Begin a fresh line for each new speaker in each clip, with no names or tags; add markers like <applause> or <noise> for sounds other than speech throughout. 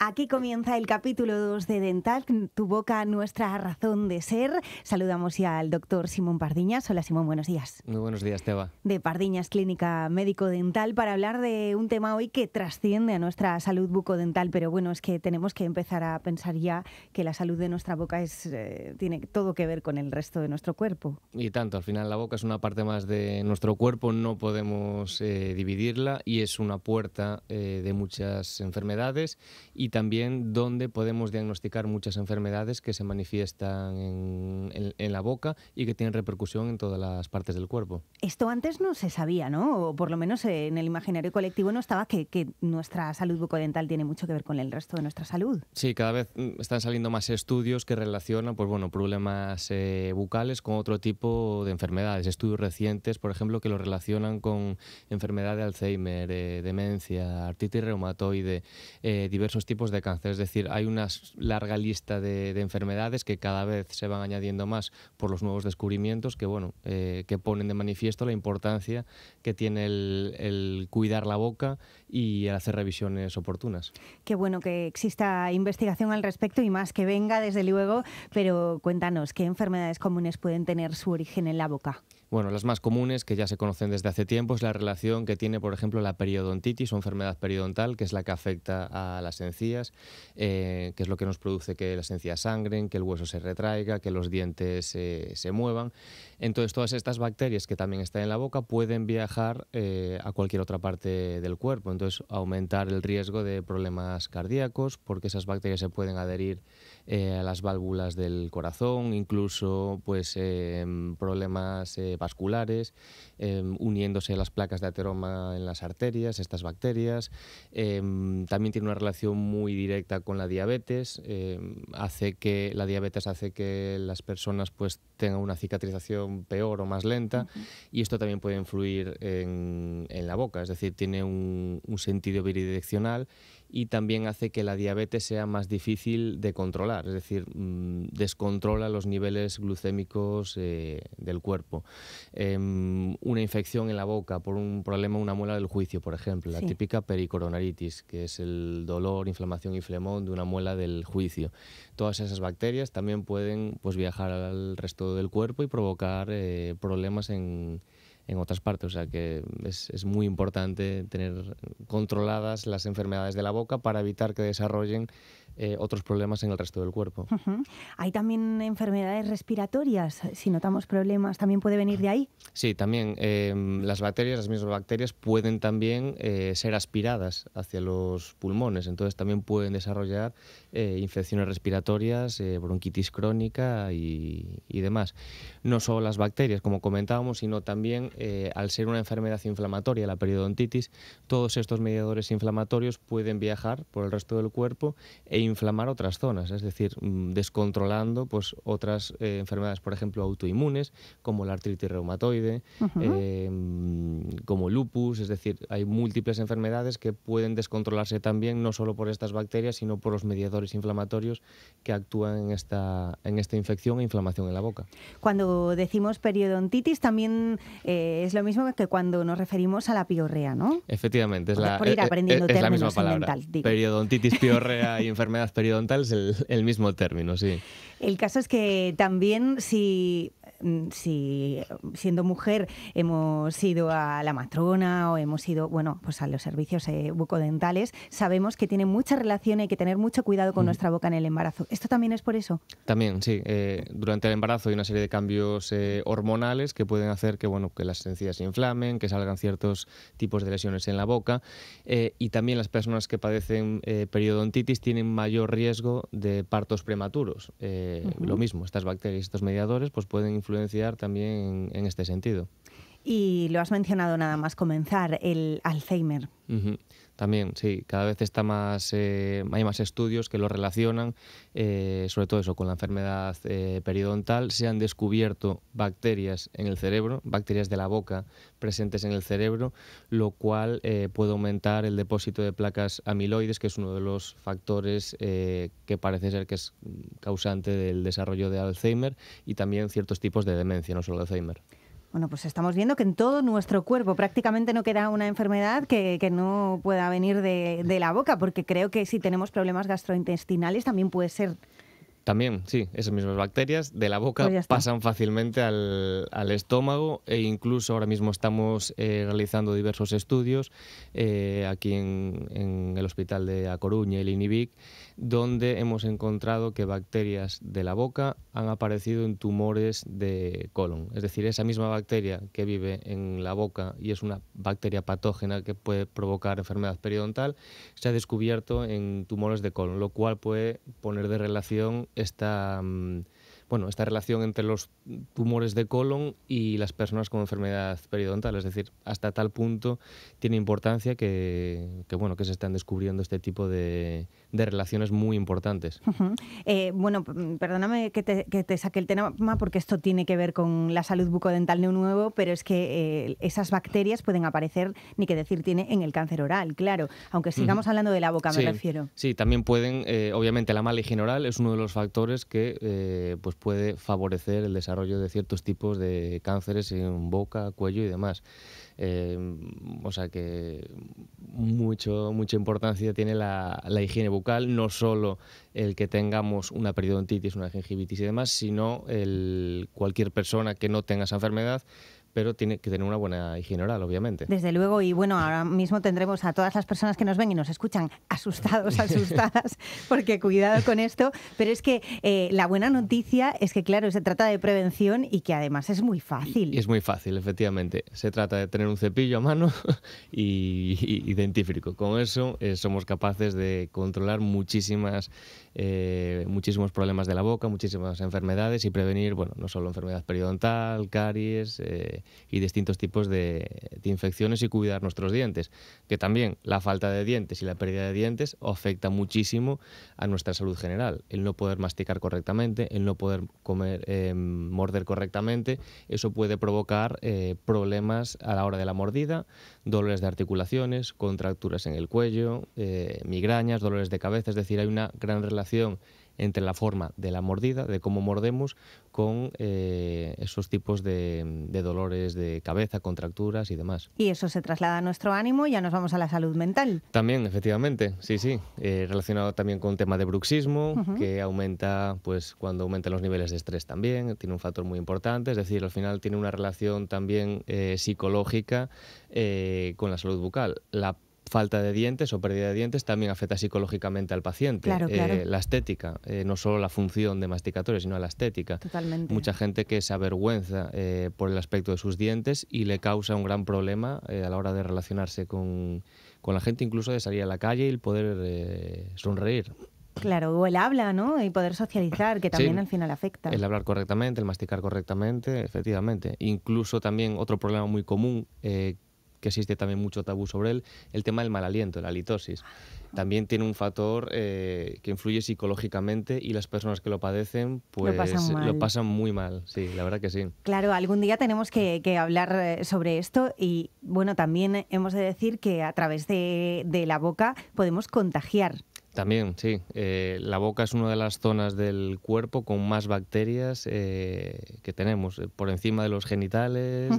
Aquí comienza el capítulo 2 de Dental, tu boca, nuestra razón de ser. Saludamos ya al doctor Simón Pardiñas. Hola Simón, buenos días.
Muy buenos días, Teba.
De Pardiñas Clínica Médico Dental para hablar de un tema hoy que trasciende a nuestra salud bucodental, pero bueno, es que tenemos que empezar a pensar ya que la salud de nuestra boca es, eh, tiene todo que ver con el resto de nuestro cuerpo.
Y tanto, al final la boca es una parte más de nuestro cuerpo, no podemos eh, dividirla y es una puerta eh, de muchas enfermedades y también donde podemos diagnosticar muchas enfermedades que se manifiestan en, la boca y que tienen repercusión en todas las partes del cuerpo.
Esto antes no se sabía, ¿no? O por lo menos eh, en el imaginario colectivo no estaba que, nuestra salud bucodental tiene mucho que ver con el resto de nuestra salud.
Sí, cada vez mm, están saliendo más estudios que relacionan pues, bueno, problemas eh, bucales con otro tipo de enfermedades. Estudios recientes, por ejemplo, que lo relacionan con enfermedad de Alzheimer, eh, demencia, artritis reumatoide, diversos tipos de cáncer. Es decir, hay una larga lista de, enfermedades que cada vez se van añadiendo más por los nuevos descubrimientos que, bueno, eh, que ponen de manifiesto la importancia que tiene el cuidar la boca y hacer revisiones oportunas.
Qué bueno que exista investigación al respecto y más que venga, desde luego, pero cuéntanos, ¿qué enfermedades comunes pueden tener su origen en la boca?
Bueno, las más comunes que ya se conocen desde hace tiempo es la relación que tiene, por ejemplo, la periodontitis o enfermedad periodontal, que es la que afecta a las encías, eh, que es lo que nos produce que las encías sangren, que el hueso se retraiga, que los dientes eh, se muevan. Entonces, todas estas bacterias que también están en la boca pueden viajar eh, a cualquier otra parte del cuerpo aumentar el riesgo de problemas cardíacos porque esas bacterias se pueden adherir eh, ...a las válvulas del corazón, incluso pues, em, problemas eh, vasculares, em, uniéndose las placas de ateroma en las arterias, estas bacterias. Em, también tiene una relación muy directa con la diabetes. hace que la diabetes hace que las personas pues, tengan una cicatrización peor o más lenta y esto también puede influir en, la boca, es decir, tiene un, sentido bidireccional y también hace que la diabetes sea más difícil de controlar, es decir, mm, descontrola los niveles glucémicos eh, del cuerpo. Em, una infección en la boca por un problema, una muela del juicio, por ejemplo, la típica pericoronaritis, que es el dolor, inflamación y flemón de una muela del juicio. Todas esas bacterias también pueden pues, viajar al resto del cuerpo y provocar eh, problemas en, en otras partes. O sea que es, es, muy importante tener controladas las enfermedades de la boca para evitar que desarrollen eh, otros problemas en el resto del cuerpo.
Hay también enfermedades respiratorias, si notamos problemas, ¿también puede venir de ahí?
Sí, también em, las bacterias, las mismas bacterias pueden también eh, ser aspiradas hacia los pulmones, entonces también pueden desarrollar eh, infecciones respiratorias, bronquitis crónica y, y, demás. No solo las bacterias, como comentábamos, sino también al ser una enfermedad inflamatoria, la periodontitis, todos estos mediadores inflamatorios pueden viajar por el resto del cuerpo e inflamar otras zonas, es decir, mm, descontrolando pues, otras eh, enfermedades, por ejemplo, autoinmunes, como la artritis reumatoide, eh, mm, como lupus, es decir, hay múltiples enfermedades que pueden descontrolarse también, no solo por estas bacterias, sino por los mediadores inflamatorios que actúan en esta, en esta infección e inflamación en la boca.
Cuando decimos periodontitis, también eh, es lo mismo que cuando nos referimos a la piorrea, ¿no?
Efectivamente, es, la, e, e, e, es, misma palabra. periodontitis, piorrea y enfermedad <laughs> periodontales es el, el mismo término, sí.
El caso es que también si Mm, si siendo mujer hemos ido a la matrona o hemos ido, bueno, pues a los servicios eh, bucodentales, sabemos que tiene mucha relación y hay que tener mucho cuidado con mm. nuestra boca en el embarazo. ¿Esto también es por eso?
También, sí. Eh, durante el embarazo hay una serie de cambios eh, hormonales que pueden hacer que, bueno, que las encías se inflamen, que salgan ciertos tipos de lesiones en la boca y también las personas que padecen periodontitis tienen mayor riesgo de partos prematuros. Lo mismo, estas bacterias, estos mediadores, pues pueden influenciar también en, este sentido.
Y lo has mencionado nada más comenzar, el Alzheimer.
También, sí, cada vez está más, eh, hay más estudios que lo relacionan, eh, sobre todo eso, con la enfermedad eh, periodontal. Se han descubierto bacterias en el cerebro, bacterias de la boca presentes en el cerebro, lo cual puede aumentar el depósito de placas amiloides, que es uno de los factores que parece ser que es causante del desarrollo de Alzheimer y también ciertos tipos de demencia, no solo Alzheimer.
Bueno, pues estamos viendo que en todo nuestro cuerpo prácticamente no queda una enfermedad que, no pueda venir de, de, la boca, porque creo que si tenemos problemas gastrointestinales también puede ser
también, sí, esas mismas bacterias de la boca pues pasan fácilmente al, estómago e incluso ahora mismo estamos eh, realizando diversos estudios eh, aquí en, el hospital de A Coruña, el INIBIC, donde hemos encontrado que bacterias de la boca han aparecido en tumores de colon. Es decir, esa misma bacteria que vive en la boca y es una bacteria patógena que puede provocar enfermedad periodontal, se ha descubierto en tumores de colon, lo cual puede poner de relación esta, mm, bueno, esta relación entre los tumores de colon y las personas con enfermedad periodontal. Es decir, hasta tal punto tiene importancia que, que bueno, que se están descubriendo este tipo de, de relaciones muy importantes.
Eh, bueno, mm, perdóname que te, saque el tema porque esto tiene que ver con la salud bucodental de un nuevo, pero es que eh, esas bacterias pueden aparecer, ni que decir tiene, en el cáncer oral, claro, aunque sigamos hablando de la boca, me refiero.
Sí, también pueden, eh, obviamente la mala higiene oral es uno de los factores que pues puede favorecer el desarrollo de ciertos tipos de cánceres en boca, cuello y demás. Em, o sea que mucho, mucha importancia tiene la, higiene bucal, no solo el que tengamos una periodontitis, una gingivitis y demás, sino el, cualquier persona que no tenga esa enfermedad pero tiene que tener una buena higiene oral, obviamente. Desde
luego, y bueno, ahora mismo tendremos a todas las personas que nos ven y nos escuchan asustados, <laughs> asustadas, porque cuidado con esto, pero es que eh, la buena noticia es que, claro, se trata de prevención y que además es muy fácil.
es muy fácil, efectivamente. Se trata de tener un cepillo a mano <laughs> y, dentífrico. Con eso eh, somos capaces de controlar muchísimas, eh, muchísimos problemas de la boca, muchísimas enfermedades y prevenir, bueno, no solo enfermedad periodontal, caries, y distintos tipos de, infecciones y cuidar nuestros dientes. Que también la falta de dientes y la pérdida de dientes afecta muchísimo a nuestra salud general. El no poder masticar correctamente, el no poder comer, eh, morder correctamente, eso puede provocar eh, problemas a la hora de la mordida, dolores de articulaciones, contracturas en el cuello, eh, migrañas, dolores de cabeza. Es decir, hay una gran relación entre la forma de la mordida, de cómo mordemos, con eh, esos tipos de, dolores de cabeza, contracturas y demás.
Y eso se traslada a nuestro ánimo y ya nos vamos a la salud mental.
También, efectivamente, sí, sí. Eh, relacionado también con el tema de bruxismo, que aumenta pues cuando aumentan los niveles de estrés también, tiene un factor muy importante, es decir, al final tiene una relación también eh, psicológica con la salud bucal falta de dientes o pérdida de dientes también afecta psicológicamente al paciente. Eh, la estética, eh, no solo la función de masticatorio, sino la estética.
Totalmente. Mucha
gente que se avergüenza eh, por el aspecto de sus dientes y le causa un gran problema a la hora de relacionarse con, la gente, incluso de salir a la calle y el poder sonreír.
Claro, o el habla, ¿no? Y poder socializar, que también al final afecta. El
hablar correctamente, el masticar correctamente, efectivamente. Incluso también otro problema muy común que existe también mucho tabú sobre él, el tema del mal aliento, la litosis. Ah. También tiene un factor eh, que influye psicológicamente y las personas que lo padecen pues lo pasan, muy mal, sí, la verdad que sí.
Claro, algún día tenemos que, hablar eh, sobre esto y bueno, también hemos de decir que a través de la boca podemos contagiar
también, sí. Eh, la boca es una de las zonas del cuerpo con más bacterias eh, que tenemos, eh, por encima de los genitales,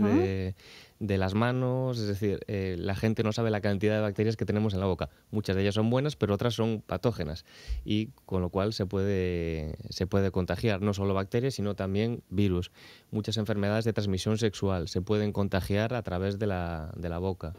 de, las manos. Es decir, la gente no sabe la cantidad de bacterias que tenemos en la boca. Muchas de ellas son buenas, pero otras son patógenas. Y con lo cual se puede, se puede contagiar no solo bacterias, sino también virus. Muchas enfermedades de transmisión sexual se pueden contagiar a través de la, de la boca.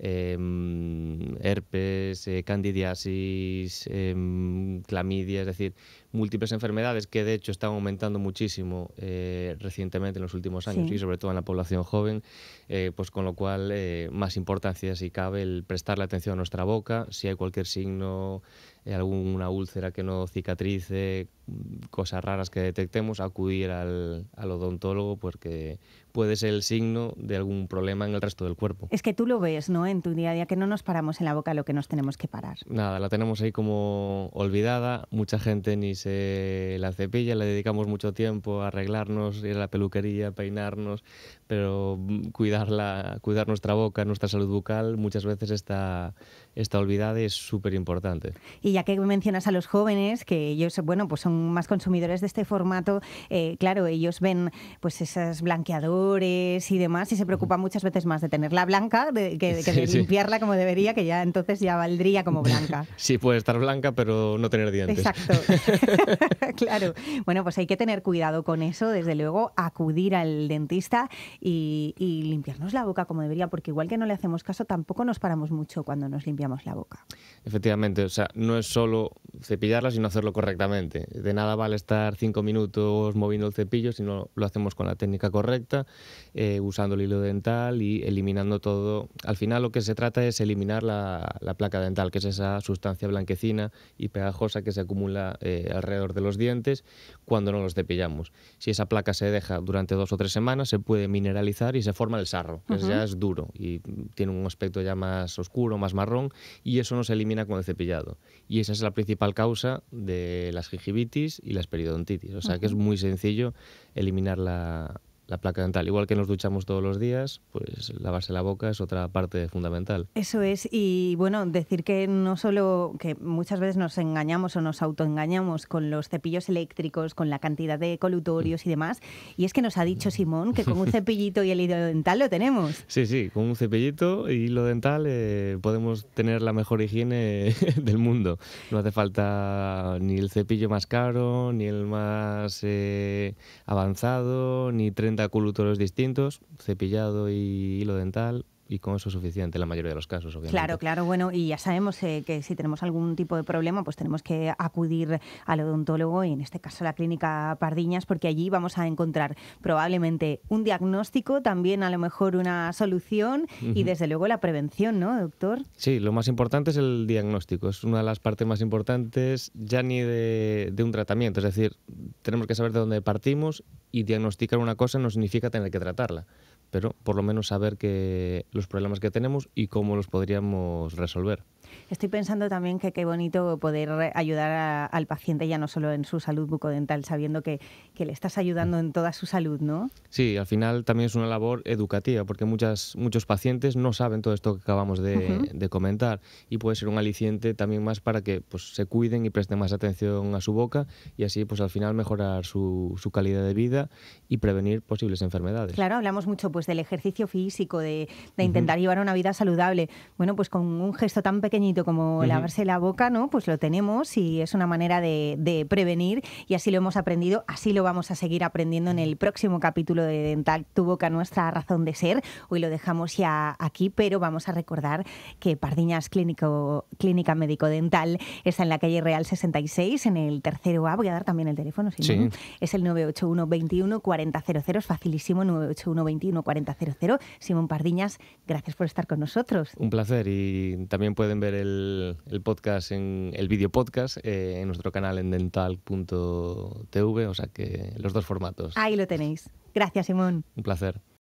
Em, herpes, eh, candidiasis, em, clamidia, es decir, múltiples enfermedades que de hecho están aumentando muchísimo eh, recientemente en los últimos años y sobre todo en la población joven, eh, pues con lo cual eh, más importancia si cabe el prestarle atención a nuestra boca, si hay cualquier signo, alguna úlcera que no cicatrice, cosas raras que detectemos, acudir al, al odontólogo porque puede ser el signo de algún problema en el resto del cuerpo.
Es que tú lo ves, ¿no? En tu día a día, que no nos paramos en la boca lo que nos tenemos que parar.
Nada, la tenemos ahí como olvidada, mucha gente ni se la cepilla, le dedicamos mucho tiempo a arreglarnos, ir a la peluquería, peinarnos, pero mm, cuidar nuestra boca, nuestra salud bucal, muchas veces está, está olvidada es súper importante.
Y ya que mencionas a los jóvenes, que ellos, bueno, pues son más consumidores de este formato, eh, claro, ellos ven pues esos blanqueadores y demás y se preocupan muchas veces más de tenerla blanca de, que, de limpiarla como debería, que ya entonces ya valdría como blanca.
<laughs> sí, puede estar blanca, pero no tener dientes. Exacto.
<laughs> <laughs> claro. Bueno, pues hay que tener cuidado con eso, desde luego, acudir al dentista y, limpiarnos la boca como debería, porque igual que no le hacemos caso, tampoco nos paramos mucho cuando nos limpiamos la boca.
Efectivamente, o sea, no es solo cepillarla, sino hacerlo correctamente. De nada vale estar cinco minutos moviendo el cepillo si no lo hacemos con la técnica correcta, eh, usando el hilo dental y eliminando todo. Al final lo que se trata es eliminar la, placa dental, que es esa sustancia blanquecina y pegajosa que se acumula al eh, alrededor de los dientes cuando no los cepillamos. Si esa placa se deja durante dos o tres semanas, se puede mineralizar y se forma el sarro, que ya es duro y tiene un aspecto ya más oscuro, más marrón, y eso no se elimina con el cepillado. Y esa es la principal causa de las gingivitis y las periodontitis. O sea que es muy sencillo eliminar la, la placa dental. Igual que nos duchamos todos los días, pues lavarse la boca es otra parte fundamental.
Eso es, y bueno, decir que no solo que muchas veces nos engañamos o nos autoengañamos con los cepillos eléctricos, con la cantidad de colutorios y demás, y es que nos ha dicho mm. Simón que con un <laughs> cepillito y el hilo dental lo tenemos.
Sí, sí, con un cepillito y hilo dental eh, podemos tener la mejor higiene <laughs> del mundo. No hace falta ni el cepillo más caro, ni el más eh, avanzado, ni 30 50 distintos, cepillado y hilo dental, y con eso es suficiente en la mayoría de los casos. Claro,
claro, bueno, y ya sabemos eh, que si tenemos algún tipo de problema, pues tenemos que acudir al odontólogo y en este caso a la clínica Pardiñas, porque allí vamos a encontrar probablemente un diagnóstico, también a lo mejor una solución y desde luego la prevención, ¿no, doctor?
Sí, lo más importante es el diagnóstico, es una de las partes más importantes ya ni de, de un tratamiento, es decir, tenemos que saber de dónde partimos y diagnosticar una cosa no significa tener que tratarla pero por lo menos saber que los problemas que tenemos y cómo los podríamos resolver.
Estoy pensando también que qué bonito poder ayudar al paciente ya no solo en su salud bucodental, sabiendo que, que, le estás ayudando en toda su salud, ¿no?
Sí, al final también es una labor educativa, porque muchas, muchos pacientes no saben todo esto que acabamos de, de comentar y puede ser un aliciente también más para que pues, se cuiden y presten más atención a su boca y así pues al final mejorar su, su calidad de vida y prevenir posibles enfermedades.
Claro, hablamos mucho pues pues, del ejercicio físico, de, intentar llevar una vida saludable. Bueno, pues con un gesto tan pequeñito como lavarse la boca, ¿no? Pues lo tenemos y es una manera de, prevenir y así lo hemos aprendido, así lo vamos a seguir aprendiendo en el próximo capítulo de Dental Tu Boca, nuestra razón de ser. Hoy lo dejamos ya aquí, pero vamos a recordar que Pardiñas Clínico, Clínica Médico Dental está en la calle Real 66, en el tercero A. Voy a dar también el teléfono, si no. Es el 981 21 4000, es facilísimo, 981 21 Simón Pardiñas, gracias por estar con nosotros.
Un placer y también pueden ver el, podcast, en el video podcast eh, en nuestro canal en dental.tv, o sea que los dos formatos.
Ahí lo tenéis. Gracias, Simón.
Un placer.